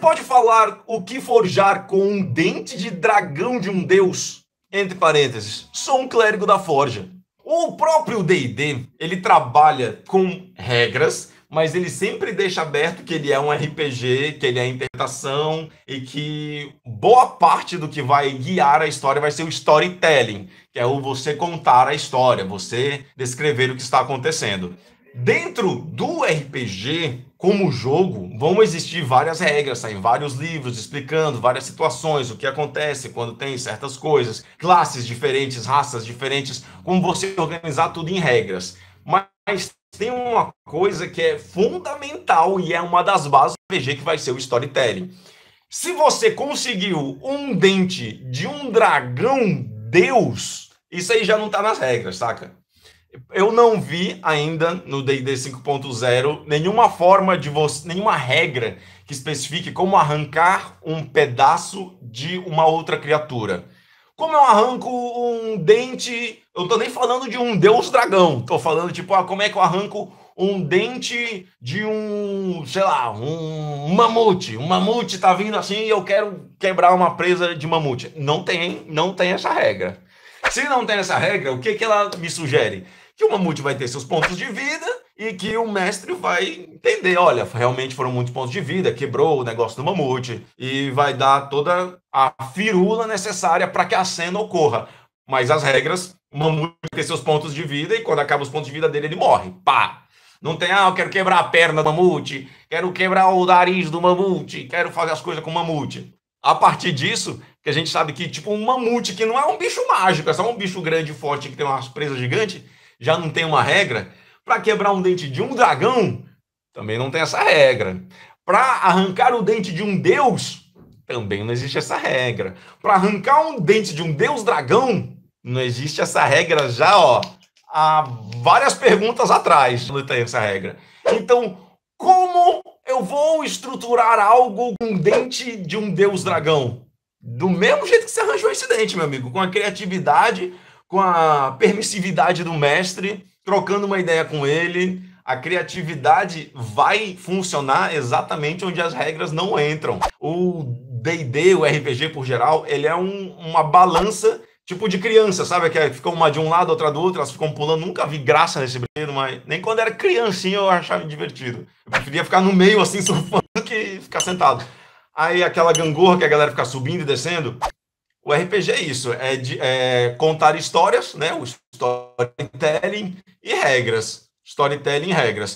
pode falar o que forjar com um dente de dragão de um deus? Entre parênteses, sou um clérigo da forja. O próprio D&D, ele trabalha com regras, mas ele sempre deixa aberto que ele é um RPG, que ele é interpretação e que boa parte do que vai guiar a história vai ser o storytelling, que é o você contar a história, você descrever o que está acontecendo. Dentro do RPG, como jogo, vão existir várias regras, saem vários livros explicando várias situações, o que acontece quando tem certas coisas, classes diferentes, raças diferentes, como você organizar tudo em regras. Mas tem uma coisa que é fundamental e é uma das bases do RPG que vai ser o storytelling. Se você conseguiu um dente de um dragão deus, isso aí já não está nas regras, saca? Eu não vi ainda no D&D 5.0 nenhuma forma de você, nenhuma regra que especifique como arrancar um pedaço de uma outra criatura. Como eu arranco um dente, eu tô nem falando de um deus dragão, tô falando tipo, ah, como é que eu arranco um dente de um, sei lá, um mamute. Um mamute tá vindo assim e eu quero quebrar uma presa de mamute. Não tem, não tem essa regra. Se não tem essa regra, o que, que ela me sugere? Que o mamute vai ter seus pontos de vida e que o mestre vai entender, olha, realmente foram muitos pontos de vida, quebrou o negócio do mamute e vai dar toda a firula necessária para que a cena ocorra. Mas as regras, o mamute tem seus pontos de vida e quando acaba os pontos de vida dele, ele morre. Pá! Não tem, ah, eu quero quebrar a perna do mamute, quero quebrar o nariz do mamute, quero fazer as coisas com o mamute. A partir disso, que a gente sabe que, tipo, um mamute, que não é um bicho mágico, é só um bicho grande e forte que tem umas presas gigantes, já não tem uma regra. Para quebrar um dente de um dragão, também não tem essa regra. Para arrancar o dente de um deus, também não existe essa regra. Para arrancar um dente de um deus dragão, não existe essa regra já, ó, há várias perguntas atrás não tem essa regra. Então, como eu vou estruturar algo com um dente de um deus dragão. Do mesmo jeito que você arranjou esse dente, meu amigo, com a criatividade, com a permissividade do mestre, trocando uma ideia com ele, a criatividade vai funcionar exatamente onde as regras não entram. O D&D, o RPG por geral, ele é um, uma balança tipo de criança, sabe? Que é, ficam uma de um lado, outra do outro, elas ficam pulando. Nunca vi graça nesse brinquedo, mas nem quando era criancinha eu achava divertido. Eu preferia ficar no meio, assim, surfando, que ficar sentado. Aí aquela gangorra que a galera fica subindo e descendo. O RPG é isso, é, de, é contar histórias, né? O storytelling e regras. Storytelling e regras.